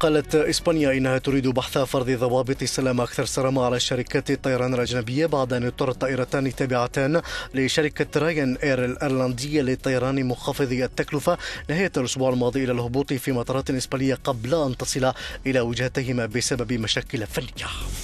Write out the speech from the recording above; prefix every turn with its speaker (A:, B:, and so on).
A: قالت إسبانيا إنها تريد بحث فرض ضوابط السلام أكثر صرامة على شركات الطيران الأجنبية بعد أن اضطر طائرتان تابعتان لشركة رايان إير الأيرلندية للطيران منخفضي التكلفة نهاية الأسبوع الماضي إلى الهبوط في مطارات إسبانية قبل أن تصل إلى وجهتهما بسبب مشاكل فنية.